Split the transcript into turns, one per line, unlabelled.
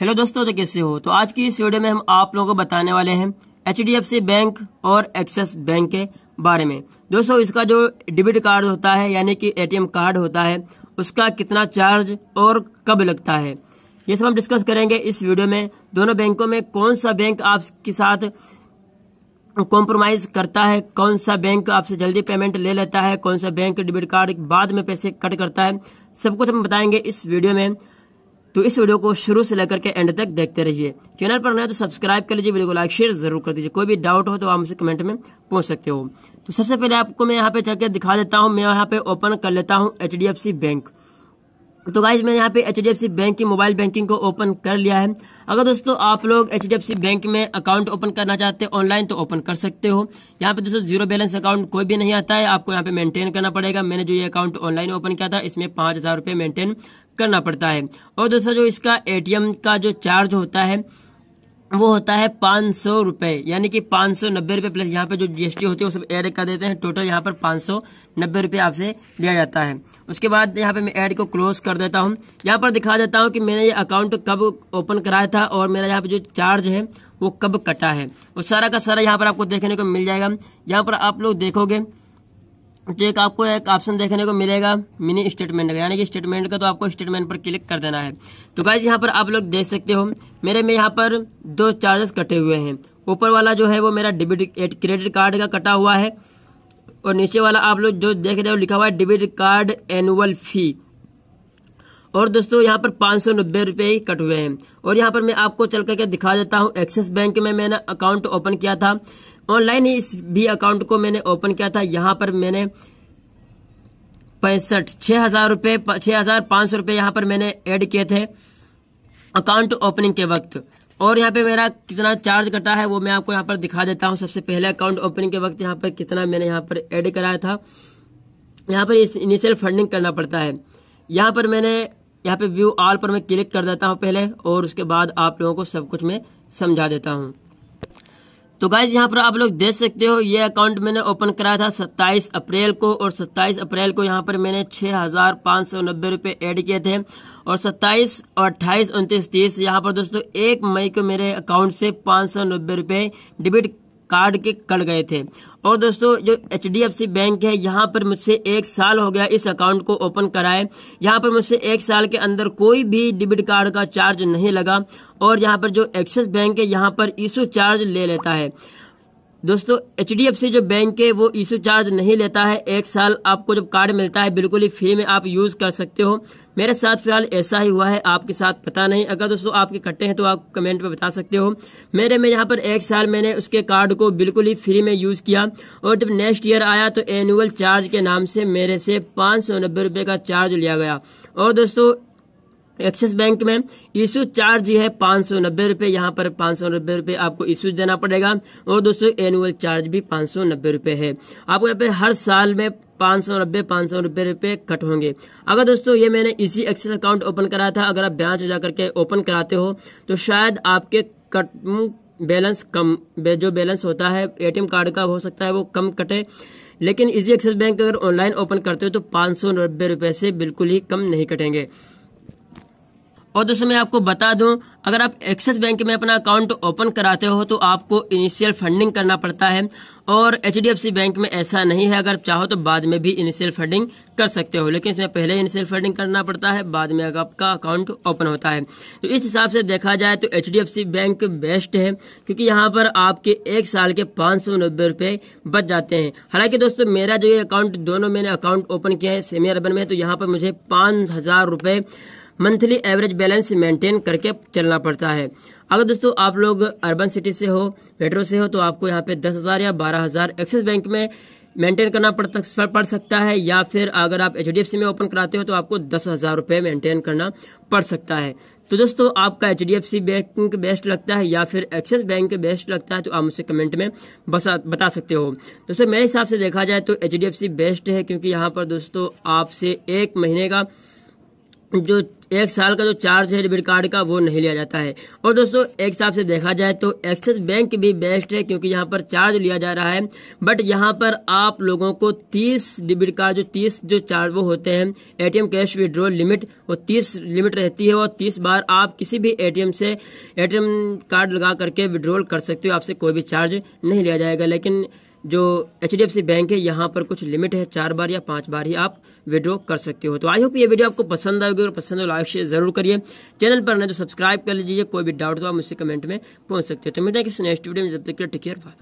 hello दोस्तों तो कैसे हो तो आज की इस वीडियो में हम आप लोगों को बताने वाले हैं एच बैंक और एक्सेस बैंक के बारे में दोस्तों इसका जो डेबिट कार्ड होता है यानी कि एटीएम कार्ड होता है उसका कितना चार्ज और कब लगता है ये सब हम डिस्कस करेंगे इस वीडियो में दोनों बैंकों में कौन सा बैंक आपके साथ कॉम्प्रोमाइज करता है कौन सा बैंक आपसे जल्दी पेमेंट ले लेता है कौन सा बैंक डेबिट कार्ड बाद में पैसे कट करता है सब कुछ हम बताएंगे इस वीडियो में तो इस वीडियो को शुरू से लेकर के एंड तक देखते रहिए चैनल पर नए तो सब्सक्राइब कर लीजिए वीडियो को लाइक शेयर जरूर कर दीजिए कोई भी डाउट हो तो आप मुझे कमेंट में पूछ सकते हो तो सबसे पहले आपको मैं यहाँ पे चल दिखा देता हूँ मैं यहाँ पे ओपन कर लेता हूँ एच बैंक तो गाइज मैंने यहाँ पे एच बैंक की मोबाइल बैंकिंग को ओपन कर लिया है अगर दोस्तों आप लोग एच बैंक में अकाउंट ओपन करना चाहते हैं ऑनलाइन तो ओपन कर सकते हो यहाँ पे दोस्तों जीरो बैलेंस अकाउंट कोई भी नहीं आता है आपको यहाँ पे मेंटेन करना पड़ेगा मैंने जो ये अकाउंट ऑनलाइन ओपन किया था इसमें पांच हजार रुपये मेंटेन करना पड़ता है और दोस्तों जो इसका एटीएम का जो चार्ज होता है वो होता है पाँच सौ रुपये यानी कि पाँच सौ नब्बे रुपये प्लस यहाँ पे जो जीएसटी होती है वो सब ऐड कर देते हैं टोटल यहाँ पर पाँच सौ नब्बे रुपये आपसे लिया जाता है उसके बाद यहाँ पे मैं ऐड को क्लोज कर देता हूँ यहाँ पर दिखा देता हूँ कि मैंने ये अकाउंट कब ओपन कराया था और मेरा यहाँ पे जो चार्ज है वो कब कटा है वो सारा का सारा यहाँ पर आपको देखने को मिल जाएगा यहाँ पर आप लोग देखोगे तो एक आपको एक ऑप्शन देखने को मिलेगा मिनी स्टेटमेंट का यानी कि स्टेटमेंट का तो आपको स्टेटमेंट पर क्लिक कर देना है तो गाइज यहाँ पर आप लोग देख सकते हो मेरे में यहाँ पर दो चार्जेस कटे हुए हैं ऊपर वाला जो है वो मेरा डेबिट क्रेडिट कार्ड का कटा हुआ है और नीचे वाला आप लोग जो देख रहे हो लिखा हुआ है डेबिट कार्ड एनुअल फी और दोस्तों यहाँ पर पांच सौ नब्बे रूपए ही कट हुए हैं और यहाँ पर मैं आपको चल करके दिखा देता हूँ एक्सिस बैंक में मैंने अकाउंट ओपन किया था ऑनलाइन ही इस भी अकाउंट को मैंने ओपन किया था यहाँ पर मैंने पैंसठ छह हजार रूपए छह हजार पांच सौ रूपये यहाँ पर मैंने ऐड किए थे अकाउंट ओपनिंग के वक्त और यहाँ पे मेरा कितना चार्ज कटा है वो मैं आपको यहाँ पर दिखा देता हूँ सबसे पहले अकाउंट ओपनिंग के वक्त यहाँ पर कितना मैंने यहाँ पर एड कराया था यहाँ पर इनिशियल फंडिंग करना पड़ता है यहाँ पर मैंने यहाँ पे व्यू ऑल पर मैं क्लिक कर देता हूँ पहले और उसके बाद आप लोगों को सब कुछ मैं समझा देता हूँ तो गाइज यहाँ पर आप लोग देख सकते हो ये अकाउंट मैंने ओपन कराया था 27 अप्रैल को और 27 अप्रैल को यहाँ पर मैंने छह हज़ार पाँच सौ नब्बे रूपए ऐड किए थे और 27 और 28 उन्तीस तीस यहाँ पर दोस्तों एक मई को मेरे अकाउंट से पाँच सौ नब्बे रूपए डेबिट कार्ड के कट गए थे और दोस्तों जो H D F C bank है यहाँ पर मुझसे एक साल हो गया इस अकाउंट को ओपन कराए यहाँ पर मुझसे एक साल के अंदर कोई भी डेबिट कार्ड का चार्ज नहीं लगा और यहाँ पर जो एक्सिस बैंक है यहाँ पर इशू चार्ज ले लेता है दोस्तों एच डी एफ सी जो बैंक है वो इशू चार्ज नहीं लेता है एक साल आपको जब कार्ड मिलता है बिल्कुल ही फ्री में आप यूज कर सकते हो मेरे साथ फिलहाल ऐसा ही हुआ है आपके साथ पता नहीं अगर दोस्तों आपके कट्टे हैं तो आप कमेंट में बता सकते हो मेरे में यहाँ पर एक साल मैंने उसके कार्ड को बिल्कुल ही फ्री में यूज किया और जब नेक्स्ट ईयर आया तो एनुअल चार्ज के नाम से मेरे से पाँच सौ नब्बे रुपये का चार्ज लिया गया और दोस्तों एक्सिस बैंक में इशू चार्ज है पाँच सौ नब्बे रूपए यहाँ पर पाँच सौ नब्बे रूपए आपको इशू देना पड़ेगा और दोस्तों एनुअल चार्ज भी पाँच सौ नब्बे रूपए है आपको यहाँ पे हर साल में पाँच सौ नब्बे पाँच सौ नब्बे रूपये कट होंगे अगर दोस्तों ये मैंने इसी एक्सिस अकाउंट ओपन कराया था अगर आप ब्रांच जाकर के ओपन कराते हो तो शायद आपके कट बैलेंस कम जो बैलेंस होता है एटीएम कार्ड का हो सकता है वो कम कटे लेकिन इसी एक्सिस बैंक अगर ऑनलाइन ओपन करते हो तो पाँच सौ नब्बे रूपये से बिल्कुल ही कम नहीं कटेंगे और दोस्तों मैं आपको बता दूं अगर आप एक्सिस बैंक में अपना अकाउंट ओपन कराते हो तो आपको इनिशियल फंडिंग करना पड़ता है और एच बैंक में ऐसा नहीं है अगर आप चाहो तो बाद में भी इनिशियल फंडिंग कर सकते हो लेकिन इसमें पहले इनिशियल फंडिंग करना पड़ता है बाद में अगर आपका अकाउंट ओपन होता है तो इस हिसाब से देखा जाए तो एच बैंक बेस्ट है क्योंकि यहाँ पर आपके एक साल के पाँच सौ नब्बे बच जाते हैं हालांकि दोस्तों मेरा जो ये अकाउंट दोनों मैंने अकाउंट ओपन किया है सेमी अर्बन में तो यहाँ पर मुझे पाँच हजार मंथली एवरेज बैलेंस मेंटेन करके चलना पड़ता है अगर दोस्तों आप लोग अर्बन सिटी से हो मेट्रो से हो तो आपको यहाँ पे दस हज़ार या बारह हज़ार एक्सिस बैंक में मेंटेन करना पड़ पड़ सकता है या फिर अगर आप एच में ओपन कराते हो तो आपको दस हज़ार रुपये मेंटेन करना पड़ सकता है तो दोस्तों आपका H D F C bank best लगता है या फिर एक्सिस बैंक बेस्ट लगता है तो आप मुझे कमेंट में बसा बता सकते हो दोस्तों मेरे हिसाब से देखा जाए तो H D F C best है क्योंकि यहाँ पर दोस्तों आपसे एक महीने का जो एक साल का जो चार्ज है डेबिट कार्ड का वो नहीं लिया जाता है और दोस्तों एक हिसाब से देखा जाए तो एक्सिस बैंक भी बेस्ट है क्योंकि यहाँ पर चार्ज लिया जा रहा है बट यहाँ पर आप लोगों को 30 डेबिट कार्ड जो 30 जो चार्ज वो होते हैं एटीएम कैश विड्रॉल लिमिट वो 30 लिमिट रहती है और तीस बार आप किसी भी एटीएम से एटीएम कार्ड लगा करके विड्रॉल कर सकते हो आपसे कोई भी चार्ज नहीं लिया जाएगा लेकिन जो H D F C bank है यहाँ पर कुछ लिमिट है चार बार या पांच बार ही आप विड्रॉ कर सकते हो तो आई होप ये वीडियो आपको पसंद आएगी और पसंद हो लाइक शेयर जरूर करिए चैनल पर ना तो सब्सक्राइब कर लीजिए कोई भी डाउट तो आप मुझसे कमेंट में पहुंच सकते हो तो मिलते हैं किसी नेक्स्ट वीडियो में जब तक के टेक केयर